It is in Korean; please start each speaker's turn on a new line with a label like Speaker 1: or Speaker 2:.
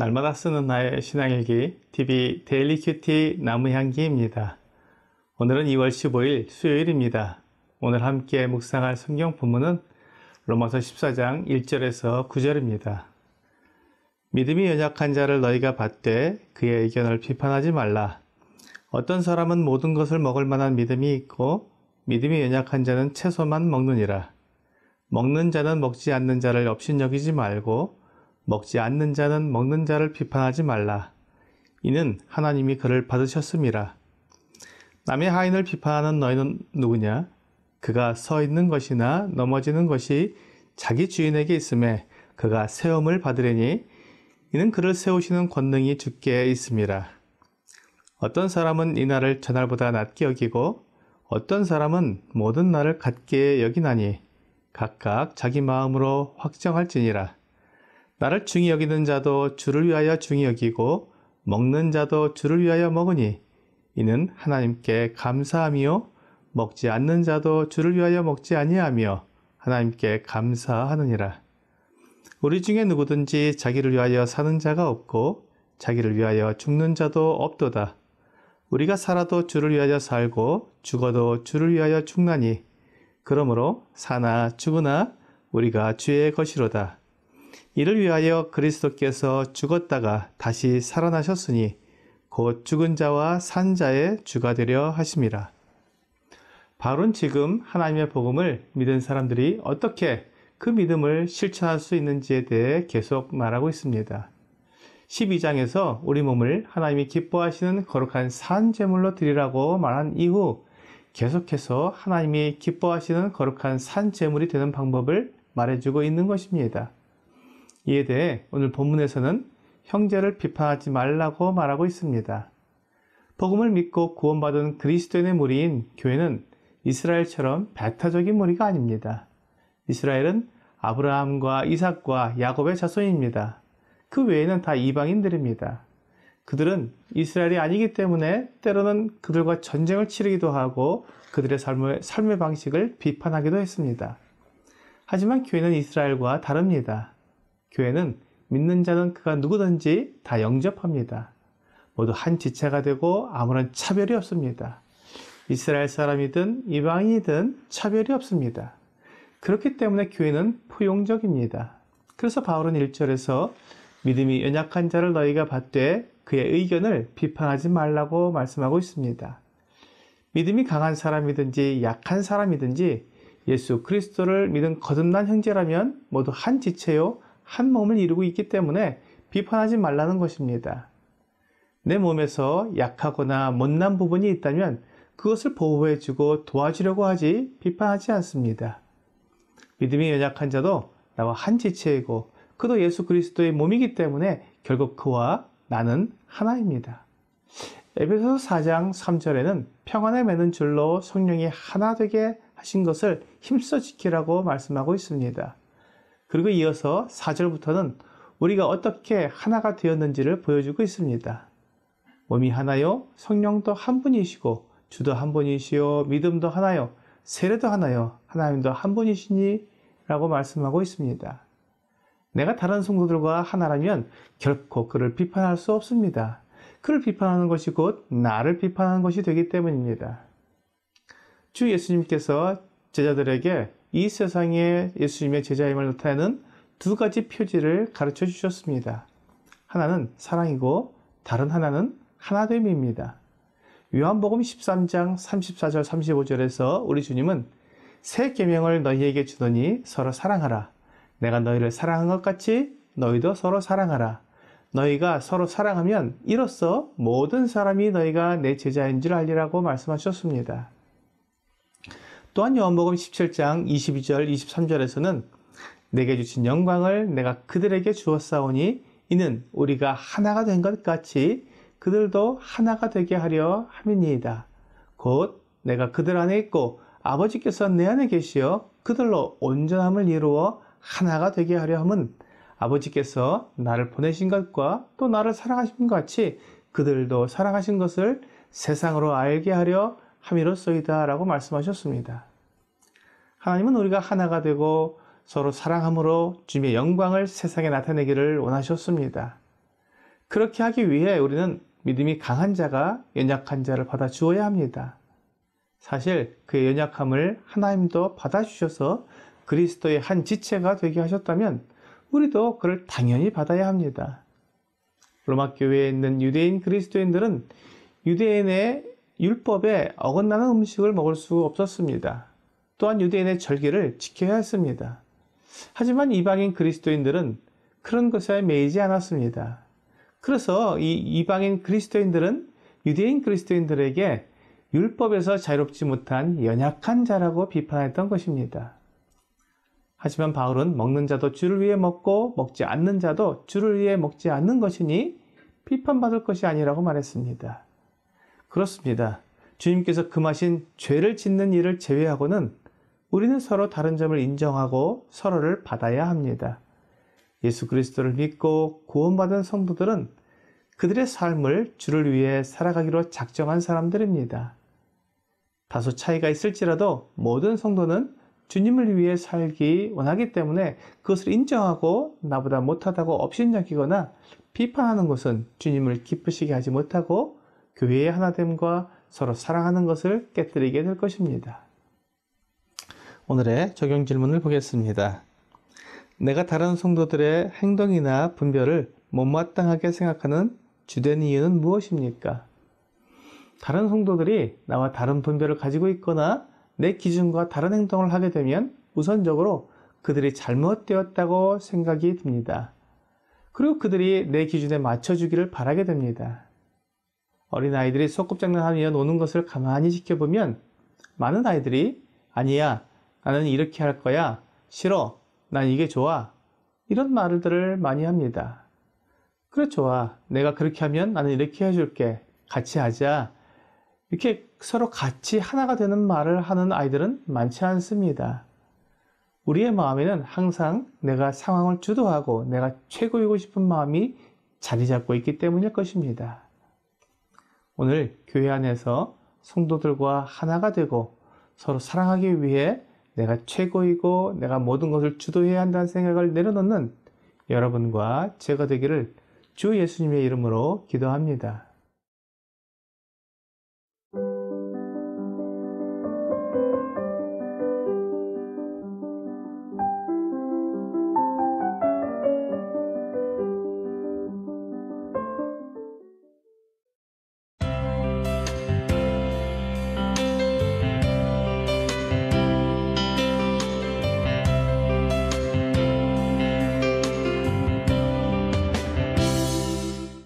Speaker 1: 날마다 쓰는 나의 신앙일기 TV 데일리 큐티 나무향기입니다. 오늘은 2월 15일 수요일입니다. 오늘 함께 묵상할 성경 본문은 로마서 14장 1절에서 9절입니다. 믿음이 연약한 자를 너희가 봤되 그의 의견을 비판하지 말라. 어떤 사람은 모든 것을 먹을 만한 믿음이 있고 믿음이 연약한 자는 채소만 먹느니라. 먹는 자는 먹지 않는 자를 업신여기지 말고 먹지 않는 자는 먹는 자를 비판하지 말라. 이는 하나님이 그를 받으셨습니다 남의 하인을 비판하는 너희는 누구냐? 그가 서 있는 것이나 넘어지는 것이 자기 주인에게 있음에 그가 세움을 받으려니 이는 그를 세우시는 권능이 주께 있습니다 어떤 사람은 이 날을 저날보다 낮게 여기고 어떤 사람은 모든 날을 같게 여기나니 각각 자기 마음으로 확정할지니라. 나를 중히 여기는 자도 주를 위하여 중히 여기고 먹는 자도 주를 위하여 먹으니 이는 하나님께 감사함이요 먹지 않는 자도 주를 위하여 먹지 아니하며 하나님께 감사하느니라. 우리 중에 누구든지 자기를 위하여 사는 자가 없고 자기를 위하여 죽는 자도 없도다. 우리가 살아도 주를 위하여 살고 죽어도 주를 위하여 죽나니 그러므로 사나 죽으나 우리가 주의 것이로다. 이를 위하여 그리스도께서 죽었다가 다시 살아나셨으니 곧 죽은 자와 산 자의 주가 되려 하십니다 바론 지금 하나님의 복음을 믿은 사람들이 어떻게 그 믿음을 실천할 수 있는지에 대해 계속 말하고 있습니다. 12장에서 우리 몸을 하나님이 기뻐하시는 거룩한 산 제물로 드리라고 말한 이후 계속해서 하나님이 기뻐하시는 거룩한 산 제물이 되는 방법을 말해주고 있는 것입니다. 이에 대해 오늘 본문에서는 형제를 비판하지 말라고 말하고 있습니다. 복음을 믿고 구원받은 그리스도인의 무리인 교회는 이스라엘처럼 배타적인 무리가 아닙니다. 이스라엘은 아브라함과 이삭과 야곱의 자손입니다. 그 외에는 다 이방인들입니다. 그들은 이스라엘이 아니기 때문에 때로는 그들과 전쟁을 치르기도 하고 그들의 삶의, 삶의 방식을 비판하기도 했습니다. 하지만 교회는 이스라엘과 다릅니다. 교회는 믿는 자는 그가 누구든지 다 영접합니다. 모두 한 지체가 되고 아무런 차별이 없습니다. 이스라엘 사람이든 이방인이든 차별이 없습니다. 그렇기 때문에 교회는 포용적입니다. 그래서 바울은 1절에서 믿음이 연약한 자를 너희가 받되 그의 의견을 비판하지 말라고 말씀하고 있습니다. 믿음이 강한 사람이든지 약한 사람이든지 예수 그리스도를 믿은 거듭난 형제라면 모두 한 지체요 한 몸을 이루고 있기 때문에 비판하지 말라는 것입니다. 내 몸에서 약하거나 못난 부분이 있다면 그것을 보호해주고 도와주려고 하지 비판하지 않습니다. 믿음이 연약한 자도 나와 한 지체이고 그도 예수 그리스도의 몸이기 때문에 결국 그와 나는 하나입니다. 에베소서 4장 3절에는 평안에 매는 줄로 성령이 하나 되게 하신 것을 힘써 지키라고 말씀하고 있습니다. 그리고 이어서 4절부터는 우리가 어떻게 하나가 되었는지를 보여주고 있습니다. 몸이 하나요, 성령도 한 분이시고 주도 한 분이시요, 믿음도 하나요, 세례도 하나요, 하나님도 한 분이시니 라고 말씀하고 있습니다. 내가 다른 성도들과 하나라면 결코 그를 비판할 수 없습니다. 그를 비판하는 것이 곧 나를 비판하는 것이 되기 때문입니다. 주 예수님께서 제자들에게 이 세상에 예수님의 제자임을 나타내는 두 가지 표지를 가르쳐 주셨습니다. 하나는 사랑이고 다른 하나는 하나됨입니다. 요한복음 13장 34절 35절에서 우리 주님은 새 계명을 너희에게 주더니 서로 사랑하라. 내가 너희를 사랑한 것 같이 너희도 서로 사랑하라. 너희가 서로 사랑하면 이로써 모든 사람이 너희가 내 제자인 줄 알리라고 말씀하셨습니다. 또한 요한복음 17장 22절 23절에서는 내게 주신 영광을 내가 그들에게 주었사오니 이는 우리가 하나가 된 것 같이 그들도 하나가 되게 하려 함이니이다. 곧 내가 그들 안에 있고 아버지께서 내 안에 계시어 그들로 온전함을 이루어 하나가 되게 하려 함은 아버지께서 나를 보내신 것과 또 나를 사랑하신 것 같이 그들도 사랑하신 것을 세상으로 알게 하려 함이로써이다라고 말씀하셨습니다. 하나님은 우리가 하나가 되고 서로 사랑함으로 주님의 영광을 세상에 나타내기를 원하셨습니다. 그렇게 하기 위해 우리는 믿음이 강한 자가 연약한 자를 받아 주어야 합니다. 사실 그의 연약함을 하나님도 받아주셔서 그리스도의 한 지체가 되게 하셨다면 우리도 그를 당연히 받아야 합니다. 로마 교회에 있는 유대인 그리스도인들은 유대인의 율법에 어긋나는 음식을 먹을 수 없었습니다. 또한 유대인의 절개를 지켜야 했습니다. 하지만 이방인 그리스도인들은 그런 것에 매이지 않았습니다. 그래서 이 이방인 그리스도인들은 유대인 그리스도인들에게 율법에서 자유롭지 못한 연약한 자라고 비판했던 것입니다. 하지만 바울은 먹는 자도 주를 위해 먹고 먹지 않는 자도 주를 위해 먹지 않는 것이니 비판받을 것이 아니라고 말했습니다. 그렇습니다. 주님께서 금하신 죄를 짓는 일을 제외하고는 우리는 서로 다른 점을 인정하고 서로를 받아야 합니다. 예수 그리스도를 믿고 구원받은 성도들은 그들의 삶을 주를 위해 살아가기로 작정한 사람들입니다. 다소 차이가 있을지라도 모든 성도는 주님을 위해 살기 원하기 때문에 그것을 인정하고 나보다 못하다고 업신여기거나 비판하는 것은 주님을 기쁘시게 하지 못하고 교회의 하나됨과 서로 사랑하는 것을 깨뜨리게 될 것입니다. 오늘의 적용 질문을 보겠습니다. 내가 다른 성도들의 행동이나 분별을 못마땅하게 생각하는 주된 이유는 무엇입니까? 다른 성도들이 나와 다른 분별을 가지고 있거나 내 기준과 다른 행동을 하게 되면 우선적으로 그들이 잘못되었다고 생각이 듭니다. 그리고 그들이 내 기준에 맞춰주기를 바라게 됩니다. 어린 아이들이 소꿉장난하며 노는 것을 가만히 지켜보면 많은 아이들이 아니야 나는 이렇게 할 거야. 싫어. 난 이게 좋아. 이런 말들을 많이 합니다. 그래, 좋아. 내가 그렇게 하면 나는 이렇게 해줄게. 같이 하자. 이렇게 서로 같이 하나가 되는 말을 하는 아이들은 많지 않습니다. 우리의 마음에는 항상 내가 상황을 주도하고 내가 최고이고 싶은 마음이 자리 잡고 있기 때문일 것입니다. 오늘 교회 안에서 성도들과 하나가 되고 서로 사랑하기 위해 내가 최고이고 내가 모든 것을 주도해야 한다는 생각을 내려놓는 여러분과 제가 되기를 주 예수님의 이름으로 기도합니다.